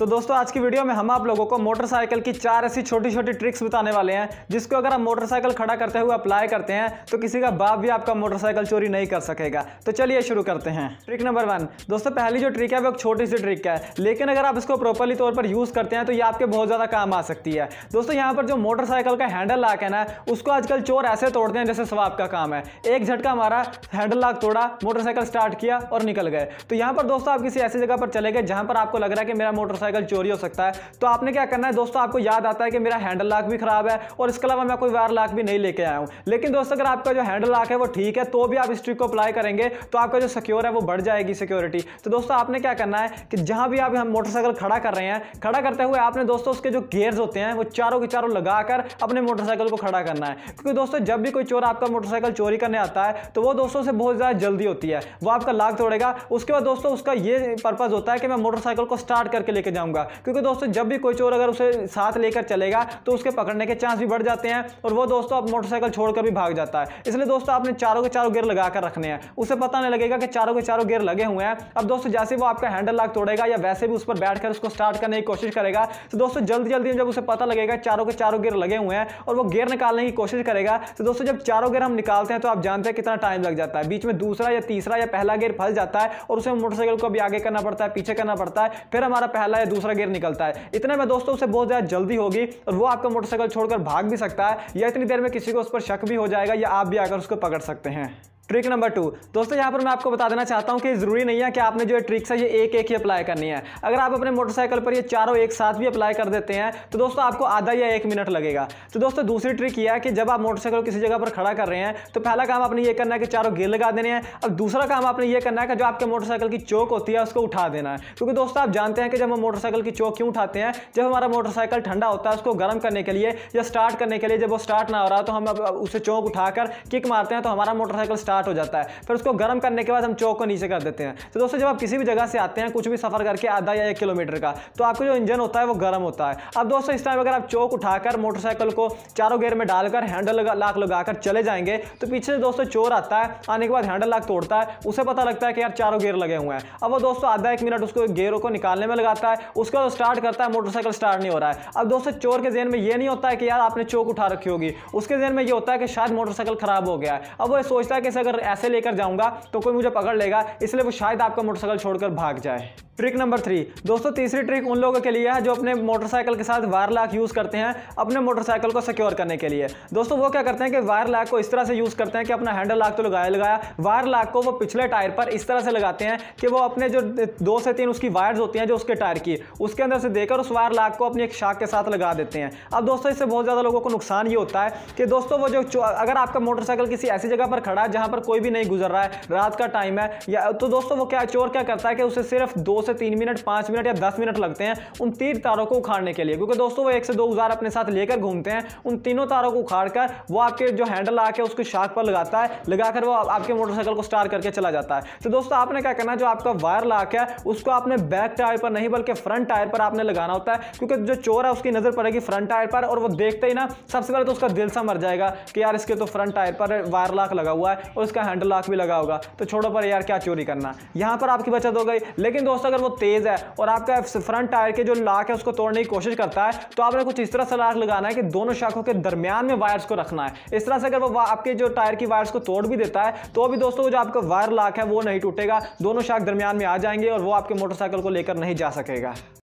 तो दोस्तों आज की वीडियो में हम आप लोगों को मोटरसाइकिल की चार ऐसी छोटी छोटी ट्रिक्स बताने वाले हैं जिसको अगर आप मोटरसाइकिल खड़ा करते हुए अप्लाई करते हैं तो किसी का बाप भी आपका मोटरसाइकिल चोरी नहीं कर सकेगा तो चलिए शुरू करते हैं ट्रिक नंबर वन दोस्तों पहली जो ट्रिक है वो एक छोटी सी ट्रिक है लेकिन अगर आप इसको प्रॉपरली तौर पर यूज़ करते हैं तो ये आपके बहुत ज़्यादा काम आ सकती है दोस्तों यहाँ पर जो मोटरसाइकिल का हैंडल लाक है ना उसको आजकल चोर ऐसे तोड़ते हैं जैसे स्वाब का काम है एक झटका हमारा हैंडल लाक तोड़ा मोटरसाइकिल स्टार्ट किया और निकल गए तो यहाँ पर दोस्तों आप किसी ऐसी जगह पर चले गए जहाँ पर आपको लग रहा है कि मेरा मोटरसाइकिल मोटरसाइकिल चोरी हो सकता है तो आपने क्या करना है दोस्तों आपको याद आता है कि मेरा हैंडल लाक भी खराब है और इसके अलावा मैं कोई वायर लाक भी नहीं लेके आया हूँ लेकिन दोस्तों अगर आपका जो हैंडल लाक है वो ठीक है तो भी आप इस ट्रिक को अप्लाई करेंगे तो आपका जो सिक्योर है वो बढ़ जाएगी सिक्योरिटी तो दोस्तों आपने क्या करना है कि जहाँ भी आप मोटरसाइकिल खड़ा कर रहे हैं खड़ा करते हुए आपने दोस्तों उसके जो गेयर्स होते हैं वो चारों के चारों लगाकर अपने मोटरसाइकिल को खड़ा करना है क्योंकि दोस्तों जब भी कोई चोर आपका मोटरसाइकिल चोरी करने आता है तो वो दोस्तों से बहुत ज़्यादा जल्दी होती है वो आपका लाख तोड़ेगा उसके बाद दोस्तों उसका ये पर्पज़ होता है कि मैं मोटरसाइकिल को स्टार्ट करके लेके जाऊंगा क्योंकि दोस्तों जब भी कोई चोर अगर उसे साथ लेकर चलेगा तो उसके पकड़ने के चांस भी बढ़ जाते हैं और वो दोस्तों अब मोटरसाइकिल छोड़कर भी भाग जाता है इसलिए दोस्तों आपने चारों के चारों गियर लगा कर रखने हैं उसे पता नहीं लगेगा कि चारों के चारों गियर लगे हुए हैं अब दोस्तों जैसे वो आपका हैंडल लाग तोड़ेगा या वैसे भी उस पर बैठ उसको स्टार्ट करने की कोशिश करेगा तो दोस्तों जल्दी जल्दी जब उसे पता लगेगा चारों के चारों गियर लगे हुए हैं और वो गियर निकालने की कोशिश करेगा तो दोस्तों जब चारों गियर हम निकालते हैं तो आप जानते हैं कितना टाइम लग जाता है बीच में दूसरा या तीसरा या पहला गियर फंस जाता है और उसे मोटरसाइकिल को भी आगे करना पड़ता है पीछे करना पड़ता है फिर हमारा पहला दूसरा गियर निकलता है इतने में दोस्तों उसे बहुत ज़्यादा जल्दी होगी और वो आपका मोटरसाइकिल छोड़कर भाग भी सकता है या इतनी देर में किसी को उस पर शक भी हो जाएगा या आप भी आकर उसको पकड़ सकते हैं ट्रिक नंबर टू दोस्तों यहाँ पर मैं आपको बता देना चाहता हूँ कि जरूरी नहीं है कि आपने जो ट्रिक्स है ये एक एक ही अप्लाई करनी है अगर आप अपने मोटरसाइकिल पर ये चारों एक साथ भी अप्लाई कर देते हैं तो दोस्तों आपको आधा या एक मिनट लगेगा तो दोस्तों दूसरी ट्रिक यह है कि जब आप मोटरसाइकिल किसी जगह पर खड़ा कर रहे हैं तो पहला काम आपने ये करना है कि चारों गेर लगा देने हैं अब दूसरा काम आपने ये करना है कि जो आपके मोटरसाइकिल की चौक होती है उसको उठा देना है क्योंकि दोस्तों आप जानते हैं कि जब हम मोटरसाइकिल की चौक क्यों उठाते हैं जब हमारा मोटरसाइकिल ठंडा होता है उसको गर्म करने के लिए या स्टार्ट करने के लिए जब वो स्टार्ट ना हो रहा तो हम उसे चौक उठाकर किक मारते हैं तो हमारा मोटरसाइकिल स्टार्ट स्टार्ट हो जाता है फिर उसको गर्म करने के बाद हम चौक को नीचे कर देते हैं तो दोस्तों जब आप किसी भी जगह से आते हैं कुछ भी सफ़र करके आधा या एक किलोमीटर का तो आपका जो इंजन होता है वो गर्म होता है अब दोस्तों इस टाइम अगर आप चौक उठाकर मोटरसाइकिल को चारों गेयर में डालकर हैंडल लाख लगाकर चले जाएंगे तो पीछे दोस्तों चोर आता है आने के बाद हैंडल लाख तोड़ता है उसे पता लगता है कि यार चारों गेयर लगे हुए हैं अब वो दोस्तों आधा एक मिनट उसको गेयरों को निकालने में लगाता है उसका स्टार्ट करता है मोटरसाइकिल स्टार्ट नहीं हो रहा है अब दोस्तों चोर के जेन में ये नहीं होता है कि यार आपने चौक उठा रखी होगी उसके जेन में ये होता है कि शायद मोटरसाइकिल खराब हो गया है अब वो सोचता है कि इसे अगर ऐसे लेकर जाऊंगा तो कोई मुझे पकड़ लेगा इसलिए वो शायद आपका मोटरसाइकिल छोड़कर भाग जाए ट्रिक नंबर थ्री दोस्तों तीसरी ट्रिक उन लोगों के लिए है जो अपने मोटरसाइकिल के साथ वायर लॉक यूज़ करते हैं अपने मोटरसाइकिल को सिक्योर करने के लिए दोस्तों वो क्या करते हैं कि वायर लॉक को इस तरह से यूज़ करते हैं कि अपना हैंडल लॉक तो लगाया लगाया वायर लॉक को वो पिछले टायर पर इस तरह से लगाते हैं कि वो अपने जो दो से तीन उसकी वायर्स होती हैं जो उसके टायर की उसके अंदर से देकर उस वायर लाक को अपनी एक शाख के साथ लगा देते हैं अब दोस्तों इससे बहुत ज़्यादा लोगों को नुकसान ये होता है कि दोस्तों वो जो अगर आपका मोटरसाइकिल किसी ऐसी जगह पर खड़ा है जहाँ पर कोई भी नहीं गुजर रहा है रात का टाइम है या तो दोस्तों वो क्या चोर क्या करता है कि उसे सिर्फ दो से से तीन मिनट पांच मिनट या दस मिनट लगते हैं उन तीन तारों को उखाड़ने के लिए क्योंकि दोस्तों वो एक से दो उजार अपने साथ लेकर घूमते हैं उन तीनों तारों को उखाड़ कर वो आपके जो हैंडल आके उसकी शाख पर लगाता है लगाकर वो आपके मोटरसाइकिल को स्टार्ट करके चला जाता है तो दोस्तों आपने क्या करना जो आपका वायर लाक है उसको आपने बैक टायर पर नहीं बल्कि फ्रंट टायर पर आपने लगाना होता है क्योंकि जो चोर है उसकी नज़र पड़ेगी फ्रंट टायर पर और वो देखते ही ना सबसे पहले तो उसका दिल सा मर जाएगा कि यार इसके तो फ्रंट टायर पर वायर लाक लगा हुआ है और उसका हैंडल लाक भी लगा होगा तो छोड़ो पर यार क्या चोरी करना यहां पर आपकी बचत हो गई लेकिन दोस्तों अगर अगर वो तेज़ है और आपका फ्रंट टायर के जो लाख है उसको तोड़ने की कोशिश करता है तो आपने कुछ इस तरह से लाख लगाना है कि दोनों शाखों के दरमियान में वायर्स को रखना है इस तरह से अगर वो आपके जो टायर की वायर्स को तोड़ भी देता है तो भी दोस्तों जो आपका वायर लाख है वो नहीं टूटेगा दोनों शाख दरमियान में आ जाएंगे और वो आपके मोटरसाइकिल को लेकर नहीं जा सकेगा